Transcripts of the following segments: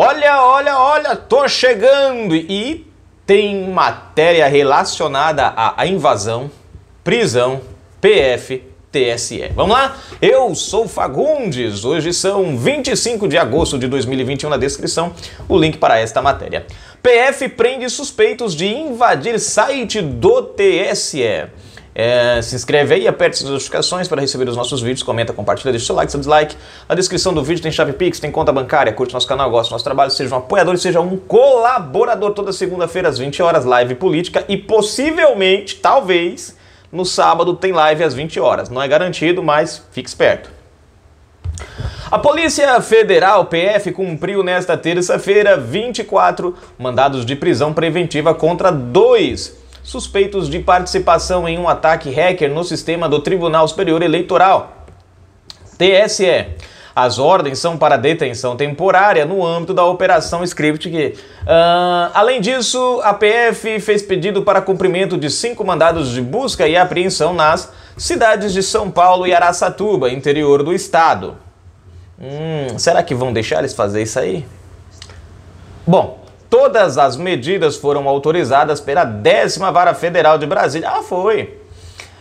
Olha, olha, olha, tô chegando! E tem matéria relacionada à invasão, prisão, PF, TSE. Vamos lá? Eu sou Fagundes. Hoje são 25 de agosto de 2021 na descrição, o link para esta matéria. PF prende suspeitos de invadir site do TSE. É, se inscreve aí, aperte as notificações para receber os nossos vídeos, comenta, compartilha, deixa seu like, seu dislike. Na descrição do vídeo tem chave Pix, tem conta bancária, curte nosso canal, gosta do nosso trabalho, seja um apoiador e seja um colaborador. Toda segunda-feira às 20 horas, live política e possivelmente, talvez, no sábado tem live às 20 horas. Não é garantido, mas fique esperto. A Polícia Federal, PF, cumpriu nesta terça-feira 24 mandados de prisão preventiva contra dois suspeitos de participação em um ataque hacker no sistema do Tribunal Superior Eleitoral. TSE. As ordens são para detenção temporária no âmbito da Operação Script. uh, além disso, a PF fez pedido para cumprimento de cinco mandados de busca e apreensão nas cidades de São Paulo e Araçatuba, interior do estado. Hum, será que vão deixar eles fazer isso aí? Bom, Todas as medidas foram autorizadas pela décima Vara Federal de Brasília. Ah, foi.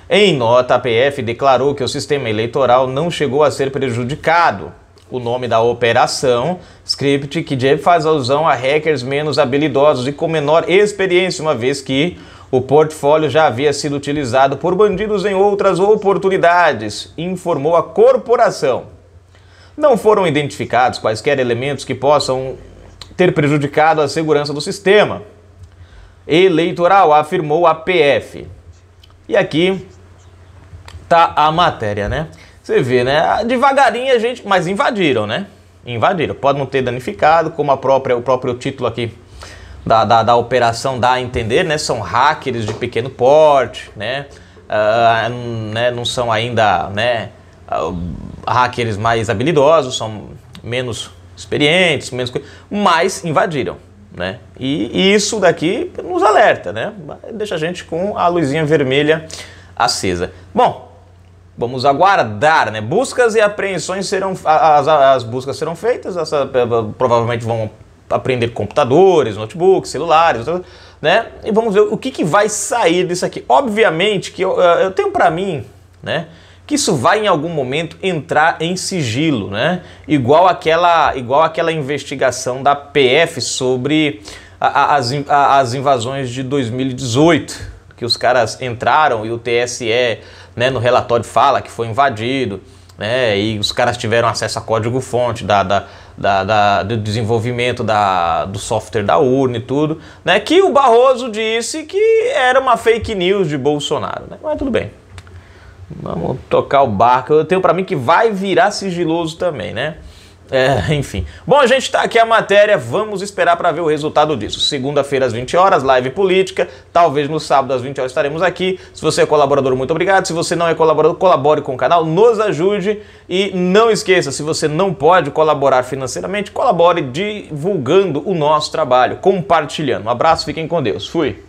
Em nota, a PF declarou que o sistema eleitoral não chegou a ser prejudicado. O nome da operação, script, que faz alusão a hackers menos habilidosos e com menor experiência, uma vez que o portfólio já havia sido utilizado por bandidos em outras oportunidades, informou a corporação. Não foram identificados quaisquer elementos que possam ter prejudicado a segurança do sistema eleitoral, afirmou a PF. E aqui tá a matéria, né? Você vê, né? Devagarinho a gente, mas invadiram, né? Invadiram. Pode não ter danificado, como a própria, o próprio título aqui da, da, da operação dá a entender, né? São hackers de pequeno porte, né? Uh, né? Não são ainda, né? Uh, hackers mais habilidosos, são menos experientes, menos mas invadiram. Né? E, isso daqui nos alerta, né? deixa a gente com a luzinha vermelha acesa. Bom, vamos aguardar, né? Buscas e apreensões serão as, as buscas serão feitas, essa, provavelmente vão aprender computadores, notebooks, celulares, né? E vamos ver o que, que vai sair disso aqui. Obviamente que eu, eu tenho para mim, né? que isso vai em algum momento entrar em sigilo, né? Igual aquela, igual aquela investigação da PF sobre a, a, as, a, as invasões de 2018, que os caras entraram e o TSE, né, no relatório fala que foi invadido, né? E os caras tiveram acesso a código-fonte da, da da, da, do desenvolvimento da, do software da urna e tudo, né? Que o Barroso disse que era uma fake news de Bolsonaro, né? Mas tudo bem. Vamos tocar o barco. Eu tenho para mim que vai virar sigiloso também, né? É, enfim. Bom, a gente está aqui a matéria, vamos esperar para ver o resultado disso. Segunda-feira às 20 horas, live política. Talvez no sábado às 20 horas estaremos aqui. Se você é colaborador, muito obrigado. Se você não é colaborador, colabore com o canal, nos ajude e não esqueça, se você não pode colaborar financeiramente, colabore divulgando o nosso trabalho, compartilhando. Um abraço, fiquem com Deus. Fui.